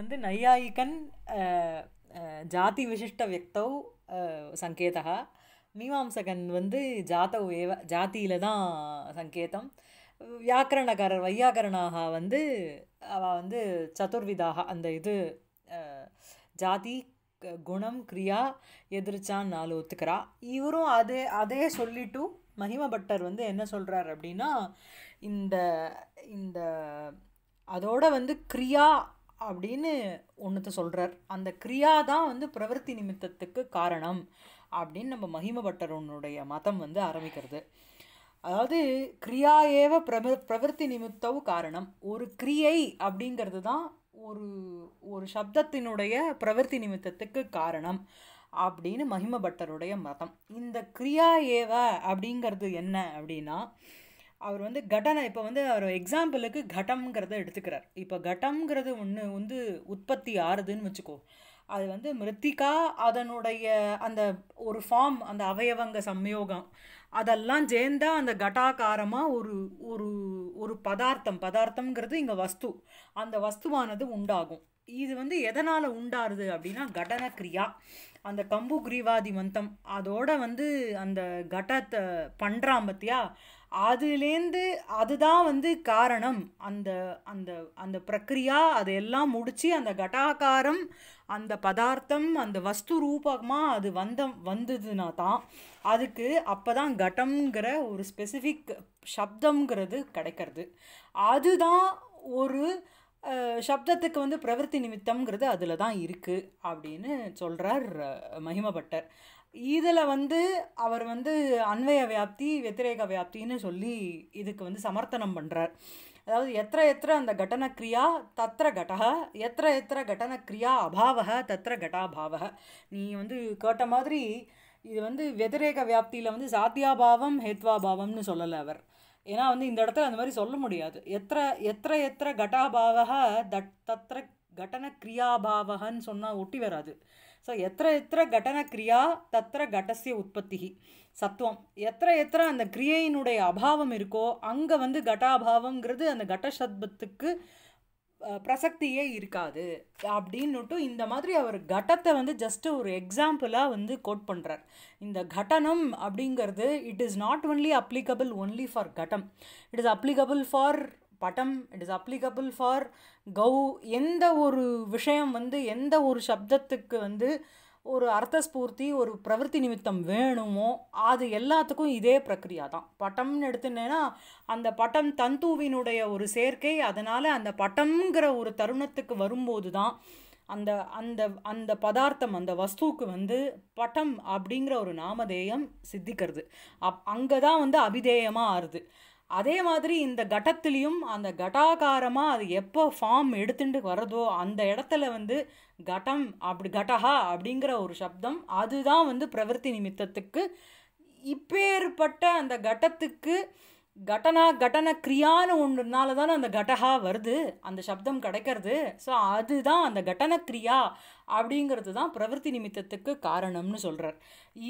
வந்து நையாயிகன் விசிஷ்ட வியக்தௌ சங்கேதா மீமாம்சகன் வந்து ஜாதௌ ஏவ ஜாத்தியில தான் சங்கேதம் வியாக்கரணக்காரர் வையாக்கரணாக வந்து அவள் வந்து சதுர்விதாக அந்த இது ஜாதி குணம் கிரியா எதிர்ச்சான் நாலு ஒத்துக்கிறா இவரும் அதே அதே சொல்லிட்டு மகிம பட்டர் வந்து என்ன சொல்கிறார் அப்படின்னா இந்த இந்த அதோட வந்து கிரியா அப்படின்னு ஒன்றுத்த சொல்கிறார் அந்த கிரியா தான் வந்து பிரவருத்தி நிமித்தத்துக்கு காரணம் அப்படின்னு நம்ம மகிமபட்டரனுடைய மதம் வந்து ஆரம்பிக்கிறது அதாவது கிரியா ஏவ பிரப பிரவருத்தி நிமித்தவும் காரணம் ஒரு கிரியை அப்படிங்கிறது தான் ஒரு ஒரு சப்தத்தினுடைய பிரவருத்தி நிமித்தத்துக்கு காரணம் அப்படின்னு மகிமபட்டருடைய மதம் இந்த கிரியா ஏவ அப்படிங்கிறது என்ன அப்படின்னா அவர் வந்து கடனை இப்போ வந்து அவர் எக்ஸாம்பிளுக்கு கட்டம்ங்கிறத எடுத்துக்கிறார் இப்போ கட்டம்ங்கிறது ஒன்று வந்து உற்பத்தி ஆறுதுன்னு வச்சுக்கோ அது வந்து மிருத்திகா அதனுடைய அந்த ஒரு ஃபார்ம் அந்த அவயவங்க சம்யோகம் அதெல்லாம் சேர்ந்தால் அந்த கட்டாக்காரமாக ஒரு ஒரு ஒரு பதார்த்தம் பதார்த்தம்ங்கிறது இங்கே வஸ்து அந்த வஸ்துவானது உண்டாகும் இது வந்து எதனால் உண்டாருது அப்படின்னா கடன கிரியா அந்த கம்பு கிரீவாதி மந்தம் அதோட வந்து அந்த கடத்தை பண்ணுறான் பத்தியா அதுலேருந்து அதுதான் வந்து காரணம் அந்த அந்த அந்த பிரக்ரியா அதையெல்லாம் முடித்து அந்த கட்டாகாரம் அந்த பதார்த்தம் அந்த வஸ்து ரூபமாக அது வந்த வந்ததுன்னா தான் அதுக்கு அப்போ தான் கட்டம்ங்கிற ஒரு ஸ்பெசிஃபிக் சப்தம்ங்கிறது கிடைக்கிறது அதுதான் ஒரு சப்தத்துக்கு வந்து பிரவர்த்தி நிமித்தம்ங்கிறது அதில் தான் இருக்குது அப்படின்னு சொல்கிறார் மகிமபட்டர் இதில் வந்து அவர் வந்து அன்வய வியாப்தி வெத்திரேக வியாப்தின்னு சொல்லி இதுக்கு வந்து சமர்த்தனம் பண்ணுறார் அதாவது எத்தனை எத்தனை அந்த கடனக்ரியா தத்திர எத்தனை எத்தனை எத்திர கடனக்ரியா அபாவ தத்திர கட்டாபாவ நீ வந்து கேட்ட மாதிரி இது வந்து வெதிரேக வியாப்தியில் வந்து சாத்தியாபாவம் ஹேத்வாபாவம்னு சொல்லலை அவர் ஏன்னா வந்து இந்த இடத்துல அந்த மாதிரி சொல்ல முடியாது எத்திர எத்தனை எத்தனை கட்டாபாவக தட் தத்திர கடன கிரியாபாவகன்னு சொன்னால் ஒட்டி வராது स यत्र यत्र கிரியா தத்திர கட்டசிய உற்பத்தி சத்துவம் எத்த எத்த அந்த கிரியையினுடைய அபாவம் இருக்கோ அங்கே வந்து கட்டாபாவங்கிறது அந்த கட்டசத்பத்துக்கு பிரசக்தியே இருக்காது அப்படின்னுட்டு இந்த மாதிரி அவர் கட்டத்தை வந்து ஜஸ்ட்டு ஒரு எக்ஸாம்பிளாக வந்து கோட் பண்ணுறார் இந்த கட்டணம் அப்படிங்கிறது it is not only applicable only for கட்டம் இட் இஸ் அப்ளிகபிள் ஃபார் படம் இட் இஸ் அப்ளிகபிள் ஃபார் கௌ எந்த ஒரு விஷயம் வந்து எந்த ஒரு சப்தத்துக்கு வந்து ஒரு அர்த்த ஸ்பூர்த்தி ஒரு பிரவருத்தி நிமித்தம் வேணுமோ அது எல்லாத்துக்கும் இதே பிரக்ரியா தான் பட்டம்னு எடுத்துனேன்னா அந்த பட்டம் தந்தூவினுடைய ஒரு சேர்க்கை அதனால் அந்த பட்டம்ங்கிற ஒரு தருணத்துக்கு வரும்போது தான் அந்த அந்த அந்த பதார்த்தம் அந்த வஸ்துவுக்கு வந்து பட்டம் அப்படிங்கிற ஒரு நாமதேயம் சித்திக்கிறது அப் அங்கே தான் வந்து அபிதேயமாக ஆறுது அதே மாதிரி இந்த கட்டத்துலேயும் அந்த கட்டாகாரமாக அது எப்போ ஃபார்ம் எடுத்துட்டு வர்றதோ அந்த இடத்துல வந்து கட்டம் அப்படி கடஹா அப்படிங்கிற ஒரு சப்தம் அதுதான் வந்து பிரவர்த்தி நிமித்தத்துக்கு இப்பேற்பட்ட அந்த கட்டத்துக்கு கட்டனா கடன கிரியான்னு ஒன்றுனால தானே அந்த கட்டஹா வருது அந்த சப்தம் கிடைக்கிறது ஸோ அதுதான் அந்த கடன கிரியா அப்படிங்கிறது தான் பிரவர்த்தி நிமித்தத்துக்கு காரணம்னு சொல்கிறார்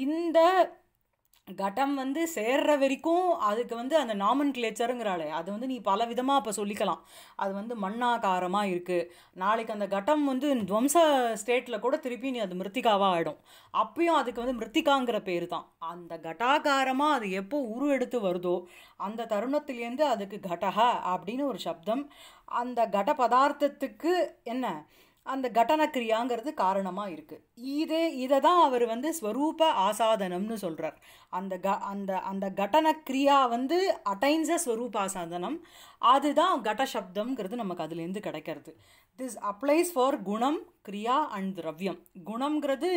இந்த கட்டம் வந்து சேர்ற வரைக்கும் அதுக்கு வந்து அந்த நாமன் கிளேச்சருங்கிறாளே அது வந்து நீ பல விதமாக அப்போ சொல்லிக்கலாம் அது வந்து மண்ணாகாரமாக இருக்குது நாளைக்கு அந்த கட்டம் வந்து துவம்ச ஸ்டேட்டில் கூட திருப்பி நீ அது மிருத்திகாவாக ஆகிடும் அப்பயும் அதுக்கு வந்து மிருத்திகாங்கிற பேர் தான் அந்த கட்டாகாரமாக அது எப்போ உரு எடுத்து வருதோ அந்த தருணத்துலேருந்து அதுக்கு கடக அப்படின்னு ஒரு சப்தம் அந்த கட பதார்த்தத்துக்கு என்ன அந்த கடனக்கிரியாங்கிறது காரணமாக இருக்குது இது இதை தான் அவர் வந்து ஸ்வரூப ஆசாதனம்னு சொல்கிறார் அந்த க அந்த அந்த கடனக்கிரியா வந்து அட்டைன்ஸ ஸ்வரூப ஆசாதனம் அதுதான் சப்தம்ங்கிறது நமக்கு அதுலேருந்து கிடைக்கிறது திஸ் அப்ளைஸ் ஃபார் குணம் கிரியா அண்ட் திரவியம் குணம்ங்கிறது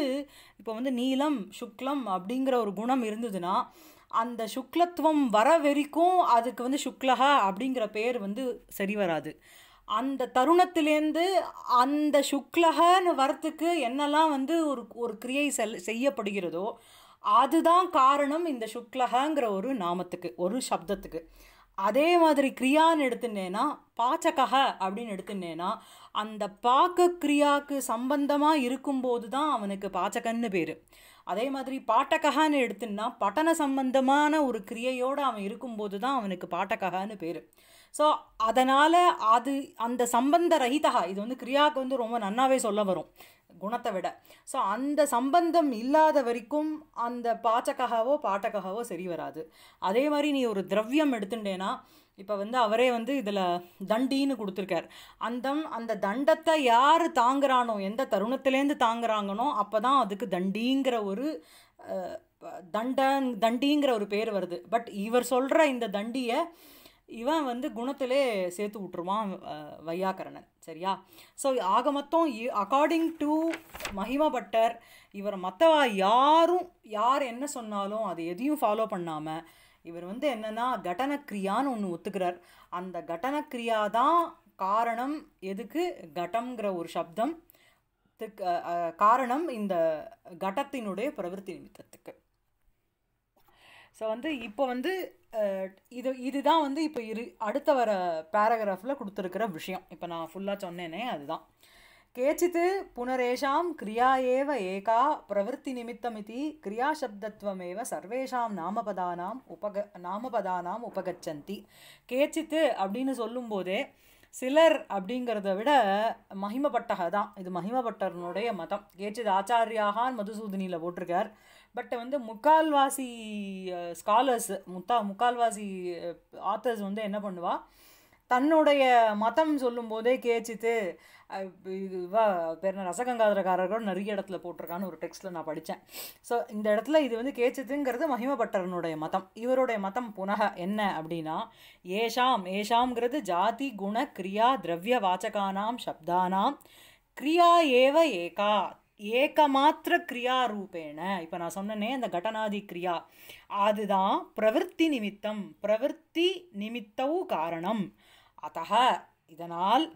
இப்போ வந்து நீலம் சுக்லம் அப்படிங்கிற ஒரு குணம் இருந்ததுன்னா அந்த சுக்லத்துவம் வர வரைக்கும் அதுக்கு வந்து சுக்லஹா அப்படிங்கிற பேர் வந்து சரி வராது அந்த தருணத்திலேருந்து அந்த சுக்லகன்னு வரத்துக்கு என்னெல்லாம் வந்து ஒரு ஒரு கிரியை செல் செய்யப்படுகிறதோ அதுதான் காரணம் இந்த சுக்லகங்கிற ஒரு நாமத்துக்கு ஒரு சப்தத்துக்கு அதே மாதிரி கிரியான்னு எடுத்துனேன்னா பாச்சக அப்படின்னு எடுத்துனேன்னா அந்த பாக்க கிரியாவுக்கு சம்பந்தமாக இருக்கும்போது தான் அவனுக்கு பாச்சகன்னு பேர் அதே மாதிரி பாட்டகான்னு எடுத்துன்னா பட்டன சம்பந்தமான ஒரு கிரியையோடு அவன் இருக்கும்போது தான் அவனுக்கு பாட்டகான்னு பேர் ஸோ அதனால் அது அந்த சம்பந்த ரஹிதா இது வந்து கிரியாவுக்கு வந்து ரொம்ப நன்னாவே சொல்ல வரும் குணத்தை விட ஸோ அந்த சம்பந்தம் இல்லாத வரைக்கும் அந்த பாச்சகாவோ பாட்டகாவோ சரி வராது அதே மாதிரி நீ ஒரு திரவியம் எடுத்துட்டேன்னா இப்போ வந்து அவரே வந்து இதில் தண்டின்னு கொடுத்துருக்கார் அந்த அந்த தண்டத்தை யார் தாங்குறானோ எந்த தருணத்துலேருந்து தாங்குறாங்கனோ அப்போ தான் அதுக்கு தண்டிங்கிற ஒரு தண்டன் தண்டிங்கிற ஒரு பேர் வருது பட் இவர் சொல்கிற இந்த தண்டியை இவன் வந்து குணத்திலே சேர்த்து விட்டுருவான் வையாக்கரணன் சரியா ஸோ ஆக மொத்தம் அக்கார்டிங் டு மஹிம பட்டர் இவர் மற்றவா யாரும் யார் என்ன சொன்னாலும் அது எதையும் ஃபாலோ பண்ணாமல் இவர் வந்து என்னென்னா கடனக்கிரியான்னு ஒன்று ஒத்துக்கிறார் அந்த கடனக்கிரியா தான் காரணம் எதுக்கு கட்டம்ங்கிற ஒரு சப்தம் காரணம் இந்த கட்டத்தினுடைய பிரவருத்தி நிமித்தத்துக்கு ஸோ வந்து இப்போ வந்து இது இதுதான் வந்து இப்போ இரு அடுத்த வர பேராகிராஃபில் கொடுத்துருக்கிற விஷயம் இப்போ நான் ஃபுல்லாக சொன்னேனே அதுதான் கேச்சித்து புனரேஷாம் கிரியா ஏவ ஏகா பிரவருத்தி நிமித்தமிதி கிரியாசப்தத்வமேவ சர்வேஷாம் நாமபதானாம் உபக நாமபதானாம் உபகச்சந்தி கேச்சித்து அப்படின்னு சொல்லும்போதே சிலர் அப்படிங்கிறத விட மகிமப்பட்டக தான் இது மகிமப்பட்டனுடைய மதம் கேச்சித் ஆச்சாரியாகான் மதுசூதனியில் போட்டிருக்கார் பட் வந்து முக்கால்வாசி ஸ்காலர்ஸ் முத்தா முக்கால்வாசி ஆத்தர்ஸ் வந்து என்ன பண்ணுவா தன்னுடைய மதம் சொல்லும்போதே கேச்சித்து இவா பேர் ரசகங்காதரக்காரர்களும் நிறைய இடத்துல போட்டிருக்கான்னு ஒரு டெக்ஸ்ட்டில் நான் படித்தேன் ஸோ இந்த இடத்துல இது வந்து கேச்சித்துங்கிறது மகிமபட்டரனுடைய மதம் இவருடைய மதம் புனக என்ன அப்படின்னா ஏஷாம் ஏஷாம்ங்கிறது ஜாதி குண கிரியா திரவிய வாச்சகானாம் சப்தானாம் கிரியா ஏவ ஏகா ஏகமாத்திர கிரியா ரூபேன இப்போ நான் சொன்னேனே அந்த கட்டனாதி கிரியா அதுதான் பிரவೃತ್ತಿ நிமித்தம் பிரவೃತ್ತಿ நிமித்தவு காரணம் அத்த இதனால்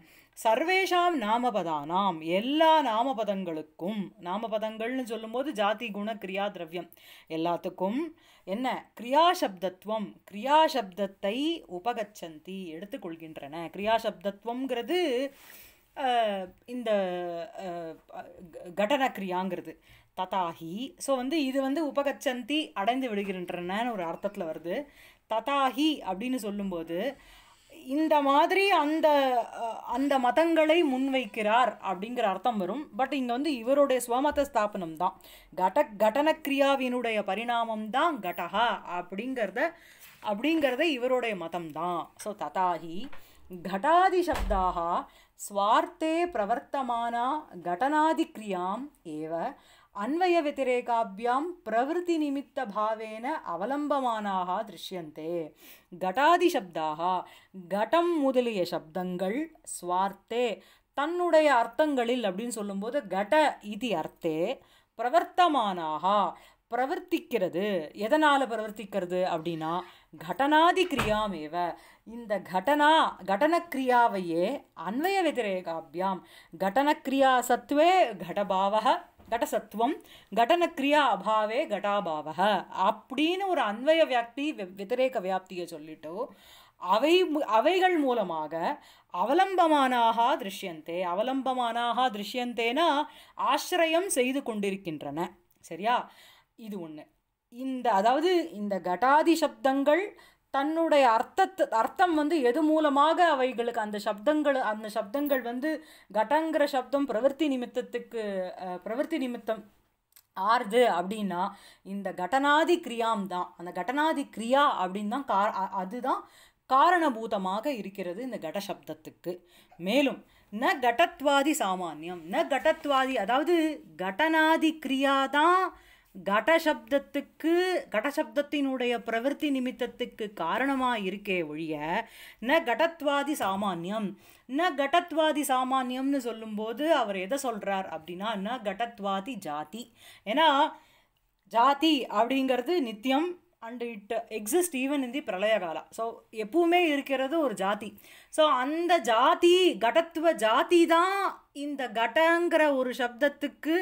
சர்வேஷாம் நாமபதானாம் எல்லா நாமபதங்களுக்கும் நாமபதங்கள்னு சொல்லும்போது ஜாதி குண கிரியா திரவியம் எல்லாத்துக்கும் என்ன கிரியாசப்தத்துவம் கிரியாசப்தத்தை உபகச்சந்தி எடுத்துக்கொள்கின்றன கிரியாசப்தத்துவங்கிறது இந்த கட்டனக்ரியாங்கிறது ததாகி ஸோ வந்து இது வந்து உபகச்சந்தி அடைந்து விடுகின்றனன்னு ஒரு அர்த்தத்தில் வருது ததாகி அப்படின்னு சொல்லும்போது இந்த மாதிரி அந்த அந்த மதங்களை முன்வைக்கிறார் அப்படிங்கிற அர்த்தம் வரும் பட் இங்கே வந்து இவருடைய சுவமத ஸ்தாபனம் தான் கட கட்டனக்ரியாவினுடைய பரிணாமம் தான் கடகா அப்படிங்கிறத அப்படிங்கிறத இவருடைய மதம் தான் ஸோ ததாகி घटादिशब्दाः स्वार्थे प्रवर्तमाना घटनादिक्रियाम् एव अन्वयव्यतिरेकाभ्यां प्रवृत्तिनिमित्तभावेन अवलम्बमानाः दृश्यन्ते घटादिशब्दाः घटं मुदलिय शब्दङ्गल् स्वार्थे தன்னுடைய அர்த்தங்களில் அப்படின்னு சொல்லும்போது கட இது அர்த்தே பிரவர்த்தமானாக பிரவர்த்திக்கிறது எதனால் பிரவர்த்திக்கிறது அப்படின்னா கடனாதி கிரியாமேவ இந்த கடனா கடனக்கிரியாவையே அன்வய வதிரேகாபியாம் கடனக்கிரியா சத்துவே கடபாவக கடசத்துவம் கடனக்கிரியா அபாவே கடாபாவக அப்படின்னு ஒரு அன்வய வியாப்தி விதிரேக வியாப்தியை சொல்லிட்டோ அவை அவைகள் மூலமாக அவலம்பமானாக திருஷ்யந்தே அவலம்பமானாக திருஷ்யந்தேனா ஆசிரயம் செய்து கொண்டிருக்கின்றன சரியா இது ஒன்று இந்த அதாவது இந்த கட்டாதி சப்தங்கள் தன்னுடைய அர்த்தத்து அர்த்தம் வந்து எது மூலமாக அவைகளுக்கு அந்த சப்தங்கள் அந்த சப்தங்கள் வந்து கட்டங்கிற சப்தம் பிரவர்த்தி நிமித்தத்துக்கு பிரவர்த்தி நிமித்தம் ஆறுது அப்படின்னா இந்த கட்டனாதி கிரியாம் தான் அந்த கட்டனாதி கிரியா அப்படின்னு தான் கா அதுதான் காரணபூதமாக இருக்கிறது இந்த கட சப்தத்துக்கு மேலும் ந கடத்வாதி சாமானியம் ந கடத்வாதி அதாவது கட்டனாதி கிரியாதான் தான் கடசப்தத்துக்கு கடசப்தத்தினுடைய பிரவிற்த்தி நிமித்தத்துக்கு காரணமாக இருக்கே ஒழிய ந கடத்வாதி சாமானியம் ந கடத்வாதி சாமானியம்னு சொல்லும்போது அவர் எதை சொல்கிறார் அப்படின்னா ந கடத்வாதி ஜாதி ஏன்னா ஜாதி அப்படிங்கிறது நித்தியம் and it exist even in the பிரளய காலம் ஸோ எப்பவுமே இருக்கிறது ஒரு ஜாதி ஸோ அந்த ஜாதி கடத்துவ ஜாதி தான் இந்த கடங்கிற ஒரு சப்தத்துக்கு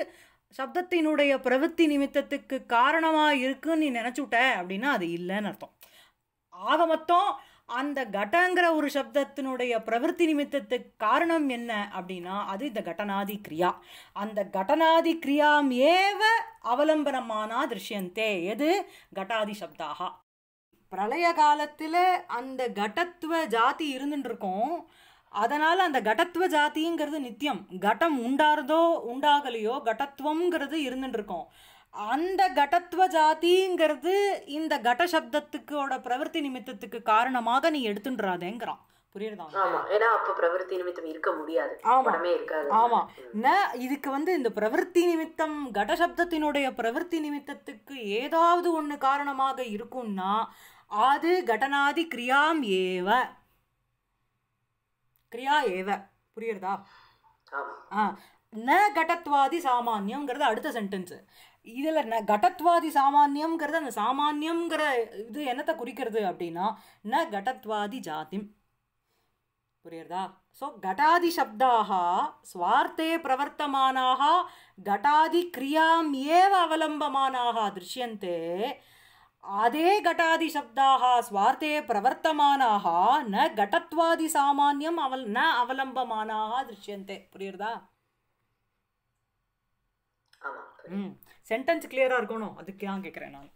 சப்தத்தினுடைய பிரவத்தி நிமித்தத்துக்கு காரணமாக இருக்குன்னு நீ நினச்சுட்ட அப்படின்னா அது இல்லைன்னு அர்த்தம் ஆக மொத்தம் அந்த கட்டங்கிற ஒரு சப்தத்தினுடைய பிரவருத்தி நிமித்தத்துக்கு காரணம் என்ன அப்படின்னா அது இந்த கட்டனாதி கிரியா அந்த கட்டனாதி கிரியாம் ஏவ அவலம்பனமானா திருஷ்யந்தே எது கட்டாதி சப்தாகா பிரளய காலத்தில் அந்த கட்டத்துவ ஜாதி இருந்துட்டு இருக்கோம் அதனால் அந்த கடத்துவ ஜாத்திங்கிறது நித்தியம் கட்டம் உண்டாருதோ உண்டாகலையோ கடத்துவங்கிறது இருந்துட்டு இருக்கோம் அந்த கடத்துவ ஜாதிங்கிறது இந்த கட சப்தத்துக்கோட பிரவர்த்தி நிமித்தத்துக்கு காரணமாக நீ எடுத்துன்றாதேங்கிறான் இதுக்கு வந்து இந்த நிமித்தம் கடசப்தத்தினுடைய நிமித்தத்துக்கு ஏதாவது ஒன்று காரணமாக இருக்கும்னா அது கடனாதி கிரியாம் ஏவ கிரியா ஏவ புரியுறதா ந கடத்வாதி சாமானியம்ங்கிறது அடுத்த சென்டென்ஸு இதில் ந கடத்வாதி சாமானியம்ங்கிறது அந்த சாமானியம்ங்கிற இது என்னத்தை குறிக்கிறது அப்படின்னா ந கடத்வாதி ஜாதிம் புரியுறதா ஸோ கட்டாதி சப்தாக ஸ்வார்த்தே பிரவர்த்தமானாக கட்டாதி கிரியாம் ஏவ அவலம்பமானாக திருஷ்யந்தே அதே கட்டாதி சப்தாக ஸ்வார்த்தே பிரவர்த்தமானாக ந கட்டத்வாதி சாமானியம் அவல் ந அவலம்பமானாக திருஷ்யந்தே புரியுறதா ம் சென்டென்ஸ் கிளியராக இருக்கணும் அதுக்கு தான் கேட்குறேன் நான்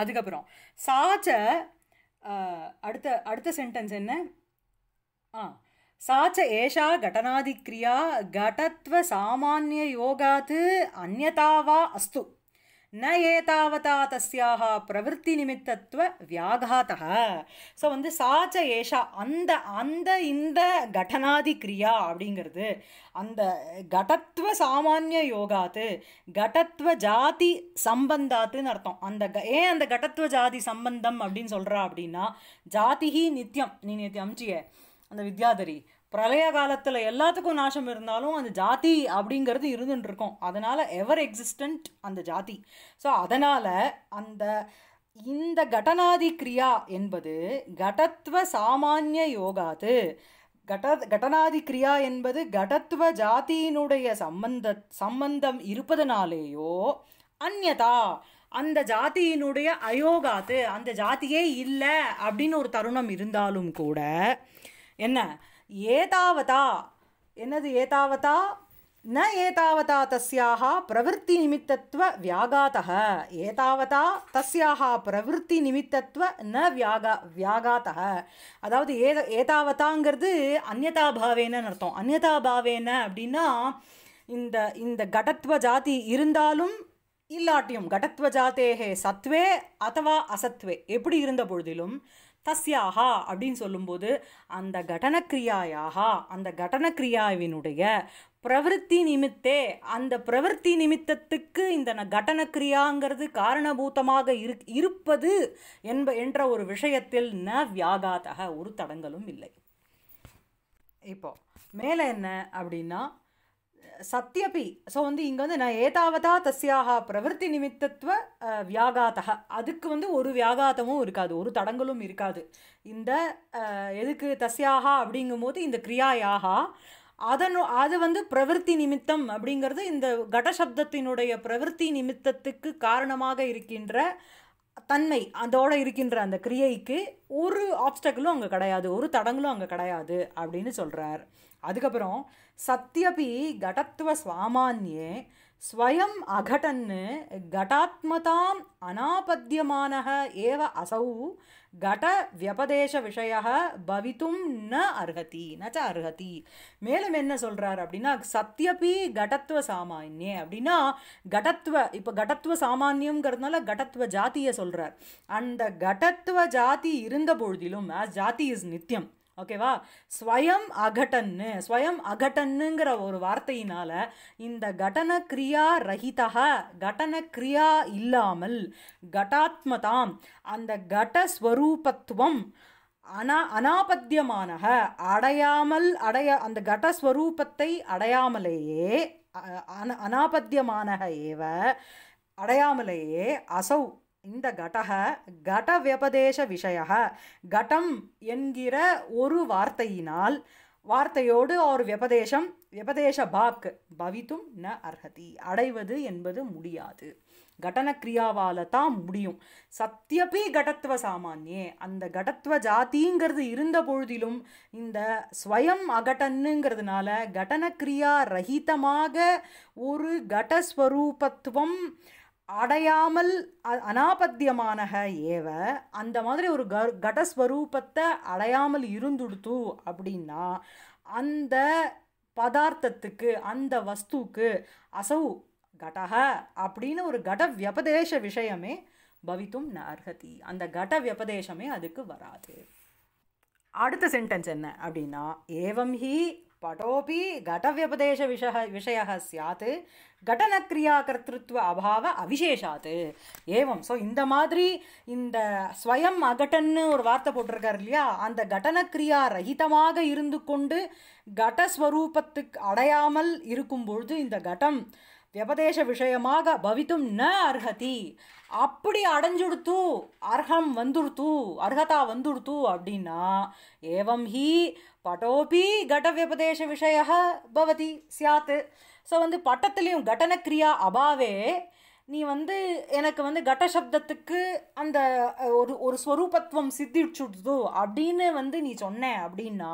அதுக்கப்புறம் சாச்ச அடுத்த அடுத்த சென்டென்ஸ் என்ன ஆ சாச்ச ஏஷா கடனாதிக்ரியா கடத்வ சாமானிய யோகாத்து அந்நதாவா அஸ்து ந ஏதாவதா தஸ்யாக பிரவருத்தி நிமித்தத்துவ வியாகாத்தக ஸோ வந்து சாச்ச ஏஷா அந்த அந்த இந்த கடனாதி கிரியா அப்படிங்கிறது அந்த கடத்துவ சாமானிய யோகாத்து கடத்துவ ஜாதி சம்பந்தாத்துன்னு அர்த்தம் அந்த ஏன் அந்த கடத்துவ ஜாதி சம்பந்தம் அப்படின்னு சொல்கிறா அப்படின்னா ஜாதிஹி நித்தியம் நீ நித்தியம் அமிச்சிய அந்த வித்யாதரி பிரளய காலத்தில் எல்லாத்துக்கும் நாசம் இருந்தாலும் அந்த ஜாதி அப்படிங்கிறது இருந்துட்டு இருக்கும் அதனால் எவர் எக்ஸிஸ்டண்ட் அந்த ஜாதி ஸோ அதனால் அந்த இந்த கட்டனாதி கிரியா என்பது கடத்துவ சாமானிய யோகாது கட கட்டனாதி கிரியா என்பது கடத்துவ ஜாதியினுடைய சம்பந்த சம்பந்தம் இருப்பதனாலேயோ அந்நதா அந்த ஜாதியினுடைய அயோகாத்து அந்த ஜாதியே இல்லை அப்படின்னு ஒரு தருணம் இருந்தாலும் கூட என்ன ஏதாவதா என்னது ஏதாவதா ந ஏதாவதா தஸ்யாக பிரவருத்தி நிமித்தத்துவ வியாகாத்தக ஏதாவதா தஸ்யாக பிரவருத்தி நிமித்தத்துவ ந வியாகா வியாகாத்தக அதாவது ஏத ஏதாவதாங்கிறது அந்நதாபாவேன அர்த்தம் அந்நதாபாவேன அப்படின்னா இந்த இந்த கடத்துவ ஜாதி இருந்தாலும் இல்லாட்டியும் கடத்துவ ஜாத்தேகே சத்வே அத்தவா அசத்வே எப்படி இருந்த பொழுதிலும் தஸ்யாகா அப்படின்னு சொல்லும்போது அந்த கடனக்கிரியாயாகா அந்த கடனக்கிரியாவினுடைய பிரவருத்தி நிமித்தே அந்த பிரவருத்தி நிமித்தத்துக்கு இந்த கடனக்கிரியாங்கிறது காரணபூத்தமாக இரு இருப்பது என்ப என்ற ஒரு விஷயத்தில் ந வியாகாதக ஒரு தடங்களும் இல்லை இப்போ மேலே என்ன அப்படின்னா சத்தியபி ஸோ வந்து இங்கே வந்து நான் ஏதாவதா தஸ்யாக பிரவருத்தி நிமித்தத்துவ வியாகாத்தக அதுக்கு வந்து ஒரு வியாகாத்தமும் இருக்காது ஒரு தடங்களும் இருக்காது இந்த எதுக்கு தஸ்யாகா அப்படிங்கும்போது இந்த கிரியாயாகா அதனு அது வந்து பிரவருத்தி நிமித்தம் அப்படிங்கிறது இந்த கடசப்தத்தினுடைய பிரவருத்தி நிமித்தத்துக்கு காரணமாக இருக்கின்ற தன்மை அதோடு இருக்கின்ற அந்த கிரியைக்கு ஒரு ஆப்ஸ்டக்கிளும் அங்கே கிடையாது ஒரு தடங்களும் அங்கே கிடையாது அப்படின்னு சொல்கிறார் அதுக்கப்புறம் சத்தியபி கடத்துவ சுவாமான்யே ஸ்வயம் அகடன்னு கடாத்மதாம் அனாபத்தியமான ஏவ அசௌ கட வியபதேச விஷய பவித்தும் ந அர்ஹதி நச்ச அர்ஹதி மேலும் என்ன சொல்கிறார் அப்படின்னா சத்தியபி கடத்துவ சாமானியே அப்படின்னா கடத்துவ இப்போ கடத்துவ சாமானியங்கிறதுனால கடத்துவ ஜாத்தியை சொல்கிறார் அந்த கடத்துவ ஜாதி இருந்த பொழுதிலும் ஜாதி இஸ் நித்தியம் ஓகேவா ஸ்வயம் அகட்டன்னு ஸ்வயம் அகட்டன்னுங்கிற ஒரு வார்த்தையினால் இந்த கட்டன கிரியா ரஹிதக கட்டன கிரியா இல்லாமல் கட்டாத்மதாம் அந்த கடஸ்வரூபத்துவம் அனா அனாபத்தியமான அடையாமல் அடைய அந்த கடஸ்வரூபத்தை அடையாமலேயே அன அனாபத்தியமானக ஏவ அடையாமலேயே அசௌ இந்த கடக கட வியபதேச விஷய கடம் என்கிற ஒரு வார்த்தையினால் வார்த்தையோடு ஒரு வியபதேசம் வியபதேச பாக்கு பவித்தும் ந அர்ஹதி அடைவது என்பது முடியாது கிரியாவால் தான் முடியும் சத்தியப்பி கடத்துவ சாமானியே அந்த கடத்துவ ஜாதிங்கிறது இருந்த பொழுதிலும் இந்த ஸ்வயம் அகட்டன்னுங்கிறதுனால கிரியா ரஹிதமாக ஒரு கடஸ்வரூபத்துவம் அடையாமல் அனாபத்தியமான ஏவ அந்த மாதிரி ஒரு க கடஸ்வரூபத்தை அடையாமல் இருந்துடுத்து அப்படின்னா அந்த பதார்த்தத்துக்கு அந்த வஸ்துக்கு அசௌ கடக அப்படின்னு ஒரு கட வியபதேச விஷயமே பவித்தும் ந அந்த கட வியபதேசமே அதுக்கு வராது அடுத்த சென்டென்ஸ் என்ன அப்படின்னா ஏவம் ஹி पटोपि விஷய विषयः स्यात् கடனக்கிரியாகர்த்திருத்துவ அபாவ அவிசேஷாத்து ஏவம் ஸோ இந்த மாதிரி இந்த ஸ்வயம் அகட்டன்னு ஒரு வார்த்தை போட்டிருக்கார் இல்லையா அந்த கடனக்கிரியா ரஹிதமாக இருந்து கொண்டு கடஸ்வரூபத்துக்கு அடையாமல் இருக்கும் பொழுது இந்த கடம் வியபதேச விஷயமாக பவித்தும் ந அர்ஹதி அப்படி அடைஞ்சுடுத்து அர்ஹம் வந்துடுத்து அர்ஹதா வந்துடுத்து அப்படின்னா ஏவம் ஹி பட்டோபி கட வியபதேச விஷய பவதி சாத்து ஸோ வந்து பட்டத்துலேயும் கடனக்கிரியா அபாவே நீ வந்து எனக்கு வந்து கட்ட சப்தத்துக்கு அந்த ஒரு ஒரு ஸ்வரூபத்துவம் சித்திச்சுடுதோ அப்படின்னு வந்து நீ சொன்ன அப்படின்னா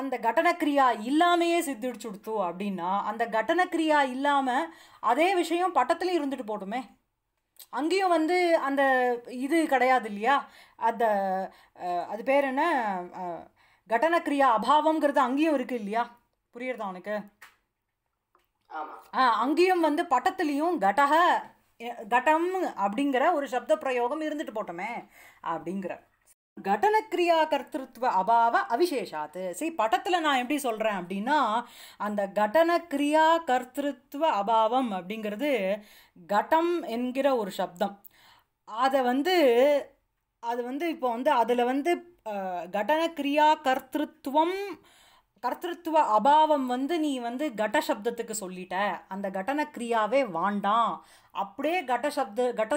அந்த கட்டனக்கிரியா இல்லாமையே சித்திடிச்சுடுத்து அப்படின்னா அந்த கட்டனக்கிரியா இல்லாமல் அதே விஷயம் பட்டத்துலேயும் இருந்துட்டு போட்டுமே அங்கேயும் வந்து அந்த இது கிடையாது இல்லையா அந்த அது பேர் என்ன கட்டனக்கிரியா அபாவம்ங்கிறது அங்கேயும் இருக்குது இல்லையா புரியுறதா உனக்கு ஆ அங்கேயும் வந்து பட்டத்துலேயும் கட்டக கட்டம் அப்படிங்கிற ஒரு சப்த பிரயோகம் இருந்துட்டு போட்டோமே அப்படிங்கிற கடனக்கிரியா கர்த்திருவ அபாவ அவிசேஷாத்து சரி படத்தில் நான் எப்படி சொல்கிறேன் அப்படின்னா அந்த கடனக்கிரியா கர்த்திருவ அபாவம் அப்படிங்கிறது கட்டம் என்கிற ஒரு சப்தம் அதை வந்து அது வந்து இப்போ வந்து அதில் வந்து கடனக்கிரியா கர்த்திருவம் கர்த்திருவ அபாவம் வந்து நீ வந்து கட்ட சப்தத்துக்கு சொல்லிட்ட அந்த கடன வாண்டாம் அப்படியே கட்டசப்த கட்ட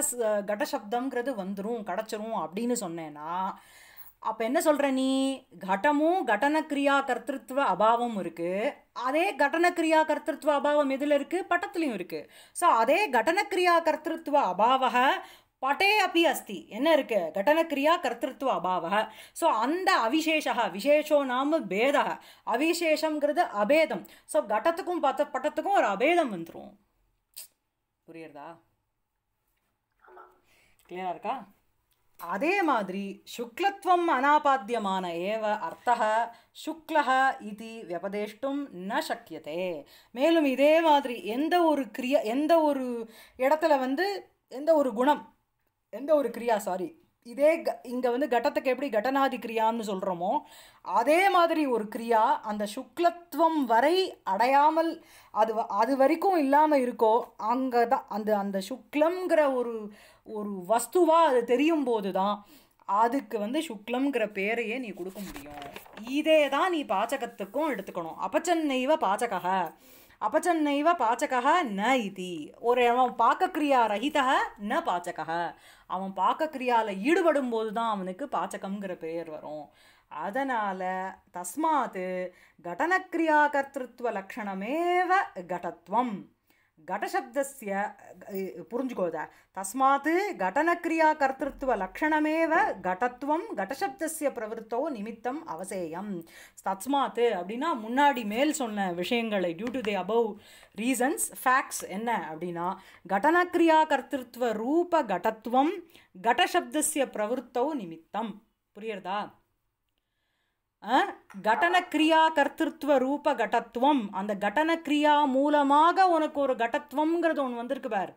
கடசப்தங்கிறது வந்துடும் கிடச்சிரும் அப்படின்னு சொன்னேன்னா அப்போ என்ன சொல்கிற நீ கடமும் கடனக்கிரியா கர்த்தத்துவ அபாவம் இருக்குது அதே கடனக்கிரியா கர்த்தத்துவ அபாவம் எதில் இருக்குது பட்டத்துலேயும் இருக்குது ஸோ அதே கடனக்கிரியா கர்த்தத்துவ அபாவ பட்டே அப்பி அஸ்தி என்ன இருக்கு கடனக்கிரியா கர்த்திருத்துவ அபாவ ஸோ அந்த அவிசேஷா விசேஷோ நாம பேதக அவிசேஷங்கிறது அபேதம் ஸோ கட்டத்துக்கும் பத்த பட்டத்துக்கும் ஒரு அபேதம் வந்துடும் புரியுறதா கிளியரா இருக்கா அதே மாதிரி சுக்லத்வம் அனாபாத்தியமான ஏவ அர்த்தக சுக்லக இது வெபதேஷ்டும் ந சக்கியதே மேலும் இதே மாதிரி எந்த ஒரு கிரியா எந்த ஒரு இடத்துல வந்து எந்த ஒரு குணம் எந்த ஒரு கிரியா சாரி இதே க இங்கே வந்து கட்டத்துக்கு எப்படி கட்டனாதி கிரியான்னு சொல்கிறோமோ அதே மாதிரி ஒரு கிரியா அந்த சுக்லத்துவம் வரை அடையாமல் அது அது வரைக்கும் இல்லாமல் இருக்கோ அங்கே தான் அந்த அந்த சுக்லம்ங்கிற ஒரு ஒரு வஸ்துவாக அது தெரியும் போது தான் அதுக்கு வந்து சுக்லம்ங்கிற பேரையே நீ கொடுக்க முடியும் இதே தான் நீ பாச்சகத்துக்கும் எடுத்துக்கணும் அபச்சன்னைவ பாச்சக அபச்சன்னைவ पाचकः ந इति ஒரு அவன் பாக்கக்கிரியா ரஹிதக ந பாச்சகः அவன் பாக்கக்கிரியாவில் ஈடுபடும் போது தான் அவனுக்கு பாச்சகம்ங்கிற பெயர் வரும் அதனால் தஸ்மாத்து கடனக்ரியா கர்த்திருவ லக்ஷணமேவ கடத்வம் घटशब्दस्य पुरुञ्जुकोद तस्मात् घटनक्रियाकर्तृत्वलक्षणमेव घटत्वं घटशब्दस्य प्रवृत्तौ நிமித்தம் அவசேயம் தஸ்மாத்து அப்படின்னா முன்னாடி மேல் சொன்ன விஷயங்களை due to the above reasons facts என்ன அப்படின்னா கடனக்ரியா கர்த்திருத்வ ரூப கடத்துவம் கடசப்தசிய பிரவருத்தௌ நிமித்தம் புரியுறதா கடனக்கிரியா கர்த்திருவ ரூப கட்டத்துவம் அந்த கடனக்கிரியா மூலமாக உனக்கு ஒரு கட்டத்துவம்ங்கிறது ஒன்று வந்திருக்கு பார்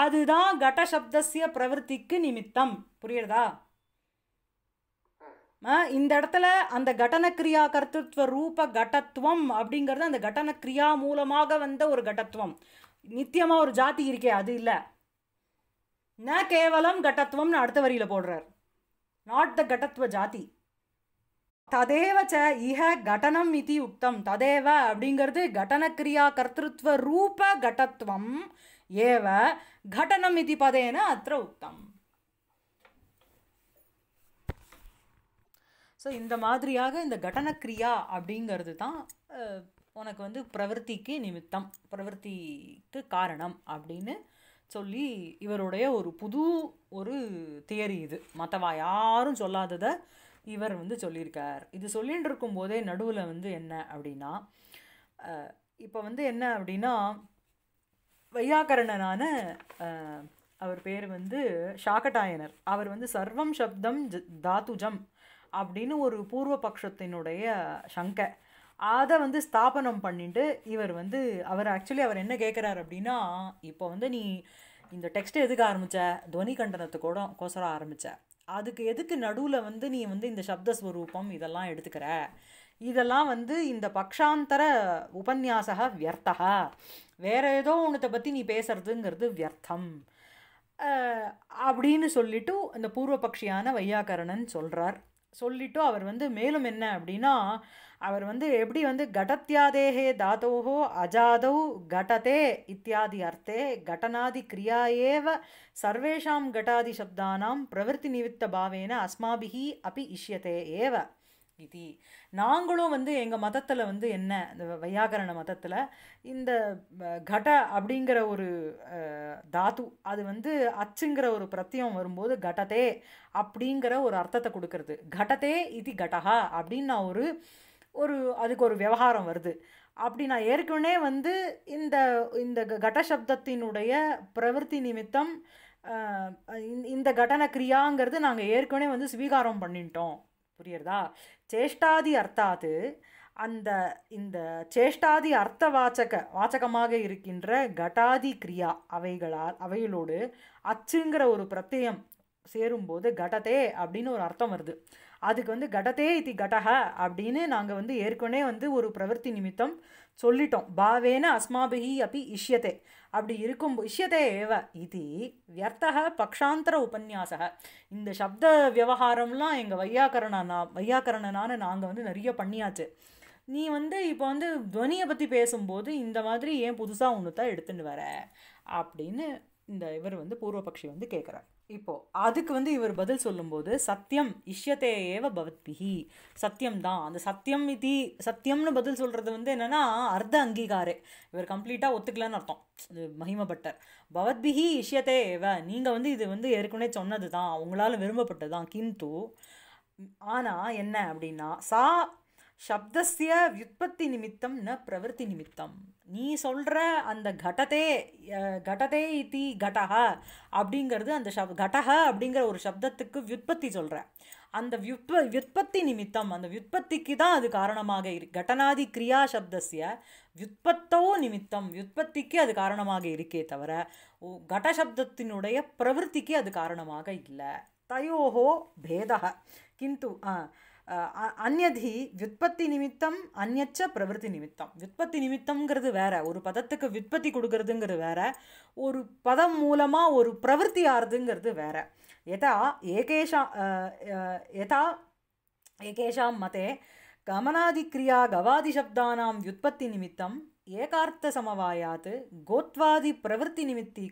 அதுதான் கட சப்தசிய பிரவருத்திக்கு நிமித்தம் புரியுறதா இந்த இடத்துல அந்த கடனக்கிரியா கர்த்திருவ ரூப கட்டத்துவம் அப்படிங்கிறது அந்த கடனக்கிரியா மூலமாக வந்த ஒரு கட்டத்துவம் நித்தியமாக ஒரு ஜாதி இருக்கே அது இல்லை ந கேவலம் கட்டத்துவம்னு அடுத்த வரியில் போடுறார் நாட் த கட்டத்துவ ஜாதி ததேவச்ச இஹ கடனம் இது உக்தம் ததேவ அப்படிங்கிறது கடனக்கிரியா கர்த்திருவ ரூப கடத்துவம் ஏவ கடனம் இது பதேன அத்த உக்தம் ஸோ இந்த மாதிரியாக இந்த கடனக்கிரியா அப்படிங்கிறது தான் உனக்கு வந்து பிரவருத்திக்கு நிமித்தம் பிரவருத்திக்கு காரணம் அப்படின்னு சொல்லி இவருடைய ஒரு புது ஒரு தியரி இது மற்றவா யாரும் சொல்லாததை இவர் வந்து சொல்லியிருக்கார் இது சொல்லிகிட்டு இருக்கும் போதே நடுவில் வந்து என்ன அப்படின்னா இப்போ வந்து என்ன அப்படின்னா வையாக்கரணனான அவர் பேர் வந்து ஷாகட்டாயனர் அவர் வந்து சர்வம் சப்தம் தாத்துஜம் அப்படின்னு ஒரு பூர்வ பட்சத்தினுடைய சங்கை அதை வந்து ஸ்தாபனம் பண்ணிட்டு இவர் வந்து அவர் ஆக்சுவலி அவர் என்ன கேட்குறாரு அப்படின்னா இப்போ வந்து நீ இந்த டெக்ஸ்ட் எதுக்கு ஆரம்பித்த துவனி கண்டனத்துக்கூட கோசரம் ஆரம்பித்த அதுக்கு எதுக்கு நடுவில் வந்து நீ வந்து இந்த சப்தஸ்வரூபம் இதெல்லாம் எடுத்துக்கிற இதெல்லாம் வந்து இந்த பக்ஷாந்தர உபன்யாசக வியர்த்தா வேறு ஏதோ ஒன்றத்தை பற்றி நீ பேசுறதுங்கிறது வியர்த்தம் அப்படின்னு சொல்லிட்டு அந்த பூர்வபக்ஷியான வையாக்கரணன் சொல்கிறார் சொல்லிட்டு அவர் வந்து மேலும் என்ன அப்படின்னா அவர் வந்து எப்படி வந்து கடத்தியாதேகே தாத்தோஹோ அஜாதௌ கடதே இத்தியாதி அர்த்தே கடனாதி கிரியா ஏவ சர்வேஷாம் கடாதி சப்தானாம் பிரவர்த்தி நிமித்த பாவேன அஸ்மாபிஹி அப்பி இஷ்யத்தே ஏவ இது நாங்களும் வந்து எங்கள் மதத்தில் வந்து என்ன இந்த வையாகரண மதத்தில் இந்த கட அப்படிங்கிற ஒரு தாத்து அது வந்து அச்சுங்கிற ஒரு பிரத்தியம் வரும்போது கடதே அப்படிங்கிற ஒரு அர்த்தத்தை கொடுக்கறது கடதே இது கடஹா அப்படின்னு நான் ஒரு ஒரு அதுக்கு ஒரு விவகாரம் வருது அப்படி நான் ஏற்கனவே வந்து இந்த இந்த கட சப்தத்தினுடைய பிரவருத்தி நிமித்தம் இந்த கடன கிரியாங்கிறது நாங்கள் ஏற்கனவே வந்து ஸ்வீகாரம் பண்ணிட்டோம் புரியுறதா சேஷ்டாதி அர்த்தாது அந்த இந்த சேஷ்டாதி அர்த்த வாச்சக வாச்சகமாக இருக்கின்ற கட்டாதி கிரியா அவைகளால் அவைகளோடு அச்சுங்கிற ஒரு பிரத்யம் சேரும்போது கடதே அப்படின்னு ஒரு அர்த்தம் வருது அதுக்கு வந்து கடத்தே இத்தி கடக அப்படின்னு நாங்கள் வந்து ஏற்கனவே வந்து ஒரு பிரவர்த்தி நிமித்தம் சொல்லிட்டோம் பாவேன அஸ்மாபிஹி அப்படி இஷ்யத்தை அப்படி இருக்கும் இஷ்யத்தை ஏவ இது வியர்த்தக பக்ஷாந்தர உபன்யாசக இந்த சப்த விவகாரம்லாம் எங்கள் வையாக்கரணனா வையாக்கரணனான நாங்கள் வந்து நிறைய பண்ணியாச்சு நீ வந்து இப்போ வந்து துவனியை பற்றி பேசும்போது இந்த மாதிரி ஏன் புதுசாக ஒன்று தான் எடுத்துன்னு வர அப்படின்னு இந்த இவர் வந்து பூர்வபக்ஷி வந்து கேட்குறார் இப்போது அதுக்கு வந்து இவர் பதில் சொல்லும்போது சத்தியம் இஷ்யத்தேவ ஏவ பவத்பிஹி சத்தியம் தான் அந்த சத்தியம் இதி சத்தியம்னு பதில் சொல்கிறது வந்து என்னென்னா அர்த்த அங்கீகாரே இவர் கம்ப்ளீட்டாக ஒத்துக்கலன்னு அர்த்தம் இது மகிமப்பட்டர் பவத்பிஹி இஷ்யத்தே ஏவ நீங்கள் வந்து இது வந்து ஏற்கனவே சொன்னது தான் உங்களால் விரும்பப்பட்டது தான் கிந்து ஆனால் என்ன அப்படின்னா சா சப்தஸ்ய வியுற்பத்தி நிமித்தம் ந பிரவருத்தி நிமித்தம் நீ சொல்கிற அந்த கடதே கடதே இத்தி கடஹா அப்படிங்கிறது அந்த ஷப் கடஹா அப்படிங்கிற ஒரு சப்தத்துக்கு வியுற்பத்தி சொல்கிற அந்த வியுப்ப வியுற்பத்தி நிமித்தம் அந்த வியுற்பத்திக்கு தான் அது காரணமாக இரு கட்டனாதி கிரியா சப்தஸ்ய வியுற்பத்தோ நிமித்தம் வியுற்பத்திக்கு அது காரணமாக இருக்கே தவிர கடசப்தத்தினுடைய பிரவருத்திக்கு அது காரணமாக இல்லை தயோஹோ பேதக கிந்து அந்நதி விற்பத்தி நிமித்தம் அந்நச்ச பிரவருத்தி நிமித்தம் விற்பத்தி நிமித்தம்ங்கிறது வேற ஒரு பதத்துக்கு விற்பத்தி கொடுக்கறதுங்கிறது வேற ஒரு பதம் மூலமாக ஒரு பிரவருத்தி ஆறுதுங்கிறது வேற எதா ஏகேஷா எதா ஏகேஷாம் மதே கமனாதிக்ரியா சப்தானாம் வியுற்பத்தி நிமித்தம் ஏகார்த்தசमवायात् கோத்வாதி करोति நிமித்தி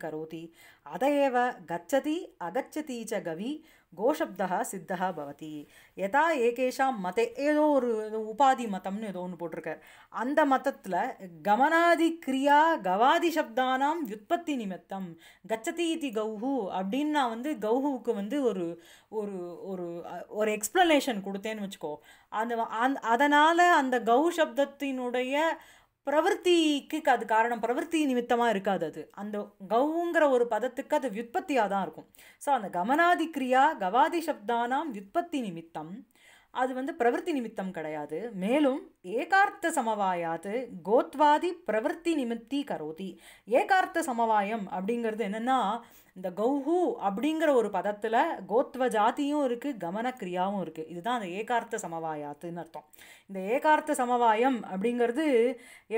एव गच्छति अगच्छति ச கவி கோஷப்தா சித்தா பவதி எதா ஏகேஷாம் மத ஏதோ ஒரு உபாதி மதம்னு ஏதோ ஒன்று போட்டிருக்கார் அந்த மதத்தில் கமனாதி கிரியா கவாதி சப்தானாம் வியுற்பத்தி நிமித்தம் கச்சதி இது கௌஹு அப்படின்னு நான் வந்து கௌஹுவுக்கு வந்து ஒரு ஒரு ஒரு ஒரு எக்ஸ்ப்ளனேஷன் கொடுத்தேன்னு வச்சுக்கோ அந்த அதனால் அந்த கௌ சப்தத்தினுடைய பிரவருத்திக்கு அது காரணம் பிரவருத்தி நிமித்தமாக இருக்காது அது அந்த கவுங்கிற ஒரு பதத்துக்கு அது வியுற்பத்தியாக தான் இருக்கும் ஸோ அந்த கமனாதி கிரியா கவாதி சப்தானாம் வியுற்பத்தி நிமித்தம் அது வந்து பிரவருத்தி நிமித்தம் கிடையாது மேலும் ஏகார்த்த சமவாயாது கோத்வாதி பிரவருத்தி நிமித்தி கரோதி ஏகார்த்த சமவாயம் அப்படிங்கிறது என்னென்னா இந்த கௌஹு அப்படிங்கிற ஒரு பதத்தில் கோத்வ ஜாதியும் இருக்குது கவன கிரியாவும் இருக்குது இதுதான் அந்த ஏகார்த்த சமவாயாத்துன்னு அர்த்தம் இந்த ஏகார்த்த சமவாயம் அப்படிங்கிறது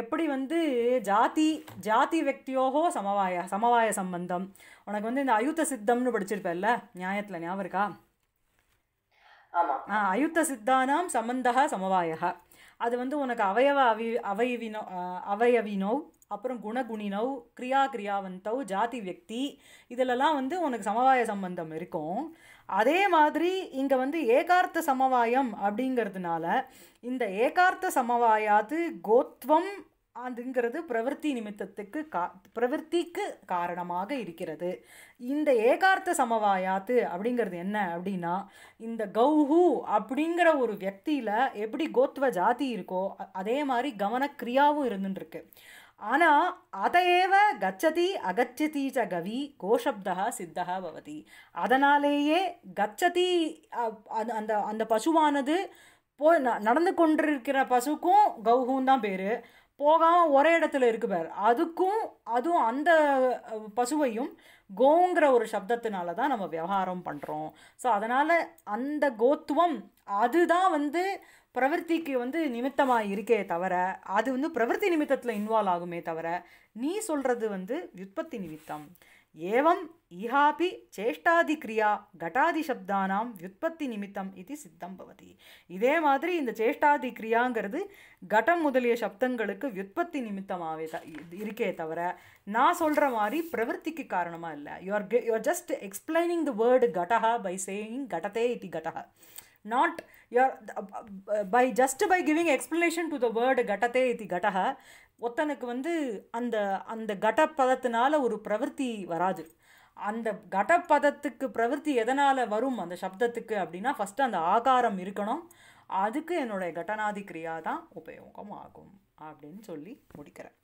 எப்படி வந்து ஜாதி ஜாதி வக்தியோகோ சமவாய சமவாய சம்பந்தம் உனக்கு வந்து இந்த அயுத்த சித்தம்னு படிச்சிருப்பேல்ல நியாயத்தில் ஞாபகம் இருக்கா அயுத்த சித்தானாம் சம்பந்தா சமவாயா அது வந்து உனக்கு அவயவ அவி அவயவினோ அவயவினோ அப்புறம் குணகுணினவ் கிரியா கிரியாவந்தவ் ஜாதி வியக்தி இதிலெல்லாம் வந்து உனக்கு சமவாய சம்பந்தம் இருக்கும் அதே மாதிரி இங்கே வந்து ஏகார்த்த சமவாயம் அப்படிங்கிறதுனால இந்த ஏகார்த்த சமவாயாது கோத்வம் அதுங்கிறது பிரவൃத்தி நிமித்தத்துக்கு கா பிரவருத்திக்கு காரணமாக இருக்கிறது இந்த ஏகார்த்த சமவாயாத்து அப்படிங்கிறது என்ன அப்படின்னா இந்த கௌஹு அப்படிங்கிற ஒரு வியக்தியில் எப்படி கோத்வ ஜாதி இருக்கோ அதே மாதிரி கவனக்கிரியாவும் இருந்துட்டுருக்கு ஆனால் அதையேவ கச்சதி அகச்சதி ச கவி கோஷப்தா சித்தா பவதி அதனாலேயே கச்சதி அந்த அந்த பசுவானது போ நடந்து கொண்டிருக்கிற பசுக்கும் கௌஹும் தான் பேர் போகாமல் ஒரே இடத்துல இருக்கு பார் அதுக்கும் அதுவும் அந்த பசுவையும் கோங்கிற ஒரு சப்தத்தினால தான் நம்ம விவகாரம் பண்ணுறோம் ஸோ அதனால் அந்த கோத்துவம் அதுதான் வந்து பிரவர்த்திக்கு வந்து நிமித்தமாக இருக்கே தவிர அது வந்து பிரவர்த்தி நிமித்தத்தில் இன்வால்வ் ஆகுமே தவிர நீ சொல்கிறது வந்து வியுற்பத்தி நிமித்தம் ஏவம் இஹாபி கிரியா கட்டாதி சப்தானாம் వ్యుత్పత్తి நிமித்தம் இது சித்தம் பவதி இதே மாதிரி இந்த சேஷ்டாதி கிரியாங்கிறது கடம் முதலிய சப்தங்களுக்கு வியுற்பத்தி நிமித்தமாகவே த இருக்கே தவிர நான் சொல்கிற மாதிரி பிரவர்த்திக்கு காரணமாக இல்லை you are you are just explaining the word கட்டஹா பை சேயிங் கடதே இட்டி கடஹா not you are by just by giving explanation to the word கட்டத்தே இத்தி கடஹா ஒத்தனுக்கு வந்து அந்த அந்த கட பதத்தினால ஒரு பிரவர்த்தி வராது அந்த கடப்பதத்துக்கு பிரவருத்தி எதனால் வரும் அந்த சப்தத்துக்கு அப்படின்னா ஃபஸ்ட்டு அந்த ஆகாரம் இருக்கணும் அதுக்கு என்னுடைய கடனாதி கிரியா தான் உபயோகம் ஆகும் அப்படின்னு சொல்லி முடிக்கிறேன்